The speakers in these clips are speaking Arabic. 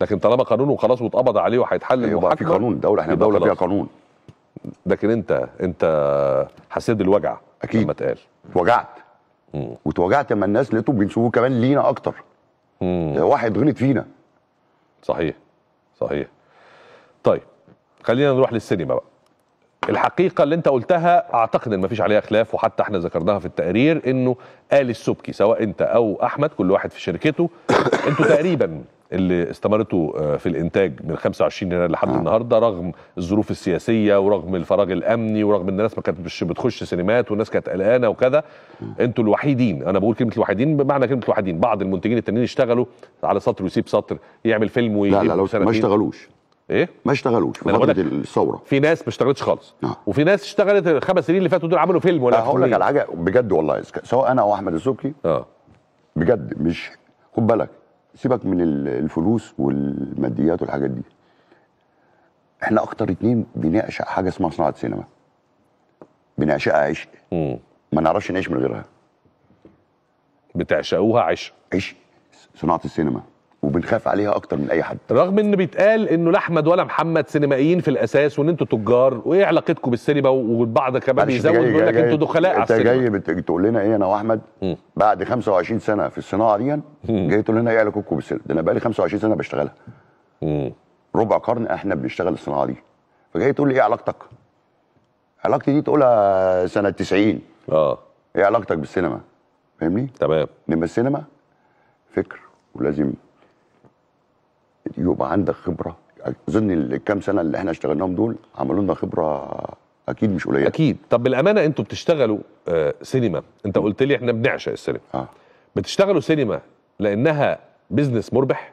لكن طالما قانون وخلاص واتقبض عليه وهيتحل أيوة في قانون دوله احنا دوله فيها قانون لكن انت انت حسيت بالوجع اكيد لما اتقال وجعت واتوجعت لما الناس لقيتهم بينسبوه كمان لينا اكتر مم. واحد غلط فينا صحيح صحيح طيب خلينا نروح للسينما بقى الحقيقة اللي انت قلتها اعتقد ان مفيش عليها خلاف وحتى احنا ذكرناها في التقرير انه آل السبكي سواء انت او احمد كل واحد في شركته انتوا تقريبا اللي استمرته آه، في الانتاج من 25 يناير لحد آه. النهارده رغم الظروف السياسيه ورغم الفراغ الامني ورغم ان الناس ما كانتش بتخش سينمات والناس كانت قلقانه وكذا انتوا الوحيدين انا بقول كلمه الوحيدين بمعنى كلمه الوحيدين بعض المنتجين التانيين اشتغلوا على سطر ويسيب سطر يعمل فيلم ويجيب لا لا لو ما اشتغلوش ايه ما اشتغلوش في فتره الثوره في ناس ما اشتغلتش خالص آه. وفي ناس اشتغلت الخمس سنين اللي فاتوا دول عملوا فيلم ولا هقول لك على حاجه بجد والله سواء انا او احمد السوكي اه بجد مش خد بالك سيبك من الفلوس والماديات والحاجات دي احنا اكتر اتنين بنعشق حاجه اسمها صناعه سينما بنعشقها عشق ما نعرفش نعيش من غيرها بتعشقوها عشق عشق صناعه السينما وبنخاف عليها اكتر من اي حد رغم ان بيتقال انه لا احمد ولا محمد سينمائيين في الاساس وان انتوا تجار وايه علاقتكم بالسينما وبعض كمان بيزود بيقول لك انتوا دخلاء على السينما انت جاي بتقول لنا ايه انا واحمد م. بعد 25 سنه في الصناعه دي جاي تقول لنا ايه علاقتكم بالسينما ده انا بقالي 25 سنه بشتغلها م. ربع قرن احنا بنشتغل الصناعه دي فجاي تقول لي ايه علاقتك علاقتي دي تقولها سنه 90 اه ايه علاقتك بالسينما فاهمني تمام انما السينما فكر ولازم يبقى عندك خبره اظن الكام سنه اللي احنا اشتغلناهم دول عملوا لنا خبره اكيد مش قليله اكيد طب بالامانه انتوا بتشتغلوا آه سينما انت قلت لي احنا بنعشق السينما آه. بتشتغلوا سينما لانها بزنس مربح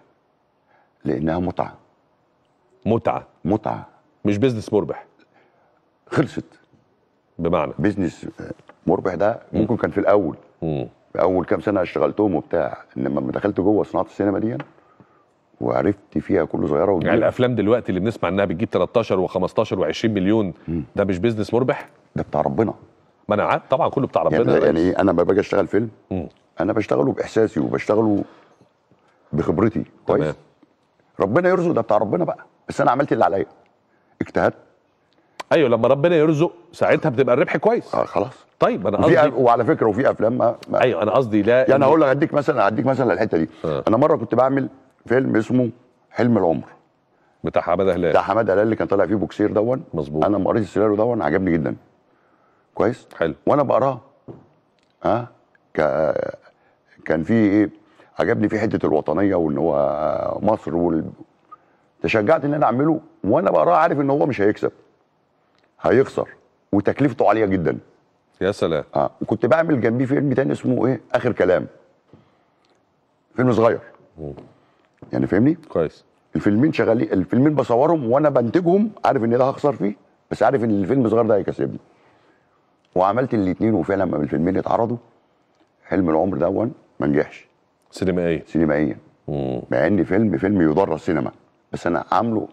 لانها متعه متعه متعه مش بزنس مربح خلصت بمعنى بزنس مربح ده ممكن كان في الاول مم. اول كام سنه اشتغلتهم وبتاع انما لما دخلت جوه صناعه السينما دي وعرفت فيها كل صغيره وكبيره يعني الافلام دلوقتي اللي بنسمع انها بتجيب 13 و15 و20 مليون م. ده مش بيزنس مربح ده بتاع ربنا ما انا عارف طبعا كله بتاع ربنا يعني, يعني انا لما باجي اشتغل فيلم م. انا بشتغله باحساسي وبشتغله بخبرتي كويس تمام. ربنا يرزق ده بتاع ربنا بقى بس انا عملت اللي عليا اجتهدت ايوه لما ربنا يرزق ساعتها بتبقى الربح كويس آه خلاص طيب انا قصدي وعلى فكره وفي افلام ما, ما ايوه انا قصدي لا يعني إن... هقول لك هديك مثلا هديك مثلا الحته دي آه. انا مره كنت بعمل فيلم اسمه حلم العمر بتاع حماده هلال بتاع حماده هلال اللي كان طالع فيه بوكسير دون مظبوط انا لما قريت السيناريو دون عجبني جدا كويس حلو وانا بقراه ها ك... كان في ايه عجبني في حته الوطنيه وان هو مصر وال... تشجعت ان انا اعمله وانا بقراه عارف ان هو مش هيكسب هيخسر وتكلفته عاليه جدا يا سلام اه وكنت بعمل جنبيه فيلم تاني اسمه ايه اخر كلام فيلم صغير مم. يعني فاهمني كويس الفيلمين شغالين الفيلمين بصورهم وانا بنتجهم عارف ان ده هخسر فيه بس عارف ان الفيلم الصغير ده هيكسبني وعملت الاثنين وفعلا لما الفيلمين اتعرضوا حلم العمر دون ما نجحش سينمائيا إيه؟ سينمائيا إيه؟ مع ان فيلم فيلم يضر السينما بس انا عامله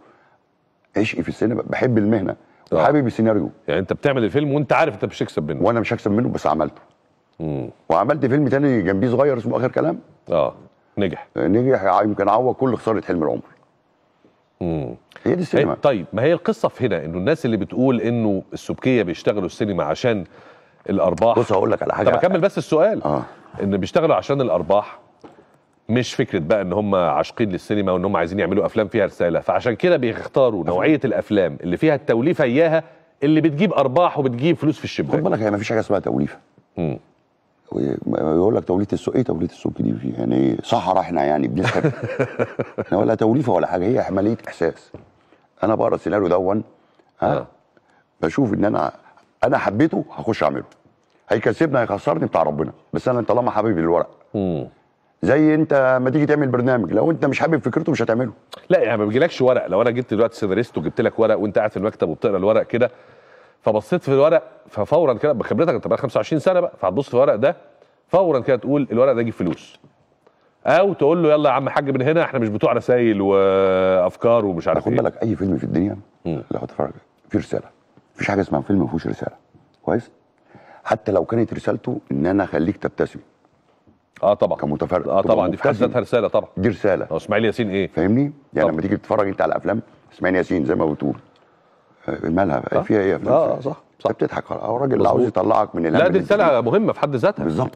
عشقي في السينما بحب المهنه آه. وحابب السيناريو يعني انت بتعمل الفيلم وانت عارف انت مش هتكسب منه وانا مش هكسب منه بس عملته مم. وعملت فيلم تاني جنبيه صغير اسمه اخر كلام اه نجح نجح يمكن عوض كل خساره حلم العمر امم هي دي السينما إيه، طيب ما هي القصه في هنا انه الناس اللي بتقول انه السبكيه بيشتغلوا السينما عشان الارباح بص هقول لك على حاجه طب اكمل بس السؤال اه ان بيشتغلوا عشان الارباح مش فكره بقى ان هم عاشقين للسينما وان هم عايزين يعملوا افلام فيها رساله فعشان كده بيختاروا نوعيه الافلام اللي فيها التوليفه اياها اللي بتجيب ارباح وبتجيب فلوس في الشباك خد بالك هي ما فيش حاجه اسمها توليفه امم يقول لك توليفه السوق ايه توليفه السوق دي في يعني ايه صحراء احنا يعني بنسحب احنا ولا توليفه ولا حاجه هي عمليه احساس انا بقرا السيناريو دون ها آه. بشوف ان انا انا حبيته هخش اعمله هيكسبني هيخسرني بتاع ربنا بس انا طالما حابب الورق زي انت ما تيجي تعمل برنامج لو انت مش حابب فكرته مش هتعمله لا يعني ما بيجيلكش ورق لو انا جبت دلوقتي سيناريست وجبت لك ورق وانت قاعد في المكتب وبتقرا الورق كده فبصيت في الورق ففورا كده بخبرتك انت بقى 25 سنه بقى فهتبص في الورق ده فورا كده تقول الورق ده يجيب فلوس او تقول له يلا يا عم حاج من هنا احنا مش بتوع رسايل وافكار ومش عارف خد إيه. بالك اي فيلم في الدنيا مم. لو هتتفرج فيه رساله مفيش حاجه اسمها فيلم ما فيهوش رساله كويس حتى لو كانت رسالته ان انا اخليك تبتسم اه طبعا كمتفرج اه طبعا دي في حد ذاتها رساله طبعا دي رساله اه اسماعيل ياسين ايه فاهمني يعني طبعًا. لما تيجي تتفرج انت على افلام اسماعيل ياسين زي ما بتقول مالها بقى فيها ايه اه إيه؟ صح صح بتضحك اه الراجل اللي عاوز يطلعك من لا دي السلعه مهمه في حد ذاتها بالظبط